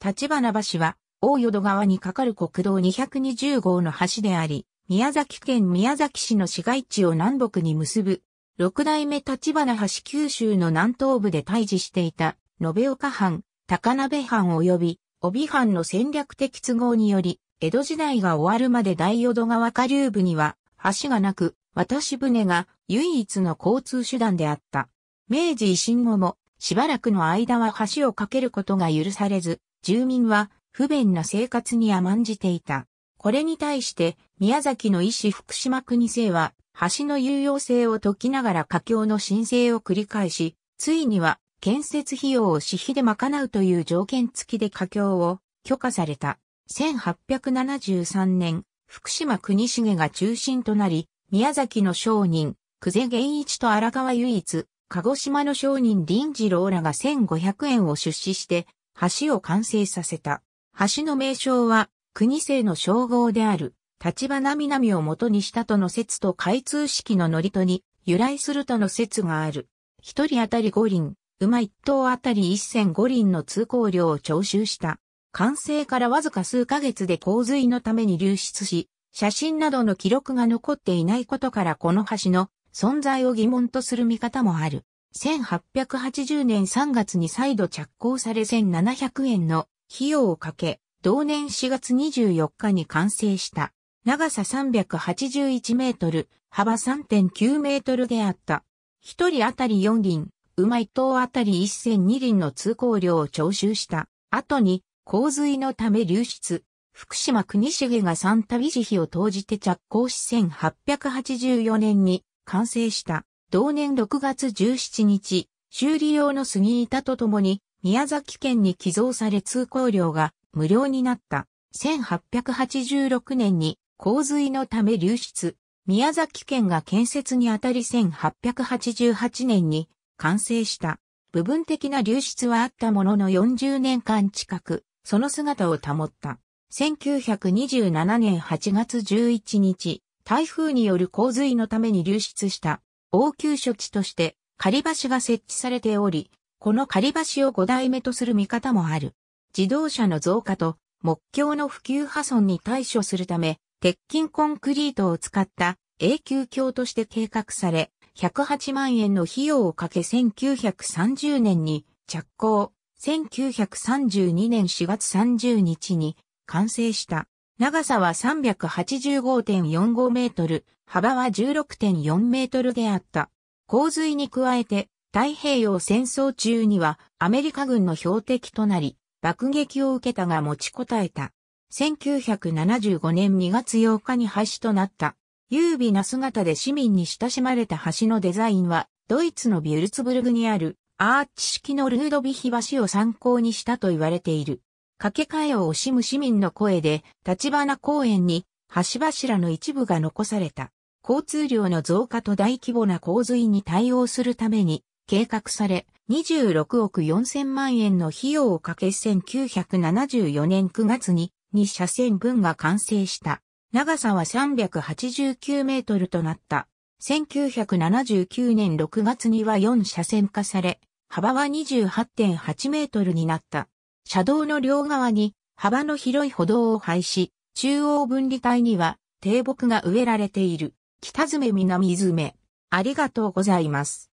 立花橋は、大淀川に架かる国道220号の橋であり、宮崎県宮崎市の市街地を南北に結ぶ、六代目立花橋九州の南東部で対峙していた、延岡藩、高鍋藩及び、帯藩の戦略的都合により、江戸時代が終わるまで大淀川下流部には、橋がなく、渡し船が唯一の交通手段であった。明治維新後も、しばらくの間は橋を架けることが許されず、住民は不便な生活に甘んじていた。これに対して宮崎の医師福島国政は橋の有用性を解きながら佳境の申請を繰り返し、ついには建設費用を私費で賄うという条件付きで佳境を許可された。1873年、福島国重が中心となり、宮崎の商人、久世源一と荒川唯一、鹿児島の商人林次郎らが1500円を出資して、橋を完成させた。橋の名称は、国政の称号である、立花南を元にしたとの説と開通式の乗り戸に由来するとの説がある。一人当たり五輪、馬一頭当たり一千五輪の通行量を徴収した。完成からわずか数ヶ月で洪水のために流出し、写真などの記録が残っていないことからこの橋の存在を疑問とする見方もある。1880年3月に再度着工され1700円の費用をかけ、同年4月24日に完成した。長さ381メートル、幅3.9メートルであった。一人当たり4輪、馬い、頭あたり1002輪の通行量を徴収した。後に、洪水のため流出。福島国重が三旅慈悲を投じて着工し1884年に完成した。同年6月17日、修理用の杉板とともに、宮崎県に寄贈され通行料が無料になった。1886年に洪水のため流出。宮崎県が建設にあたり1888年に完成した。部分的な流出はあったものの40年間近く、その姿を保った。1927年8月11日、台風による洪水のために流出した応急処置として仮橋が設置されており、この仮橋を5代目とする見方もある。自動車の増加と木橋の普及破損に対処するため、鉄筋コンクリートを使った永久橋として計画され、108万円の費用をかけ1930年に着工、1932年4月30日に完成した。長さは385.45メートル、幅は16.4メートルであった。洪水に加えて、太平洋戦争中にはアメリカ軍の標的となり、爆撃を受けたが持ちこたえた。1975年2月8日に橋となった。優美な姿で市民に親しまれた橋のデザインは、ドイツのビュルツブルグにあるアーチ式のルードビヒ橋を参考にしたと言われている。掛け替えを惜しむ市民の声で、立花公園に橋柱の一部が残された。交通量の増加と大規模な洪水に対応するために計画され、26億4000万円の費用をかけ1974年9月に2車線分が完成した。長さは389メートルとなった。1979年6月には4車線化され、幅は28.8メートルになった。車道の両側に幅の広い歩道を配し、中央分離帯には低木が植えられている。北爪南爪。ありがとうございます。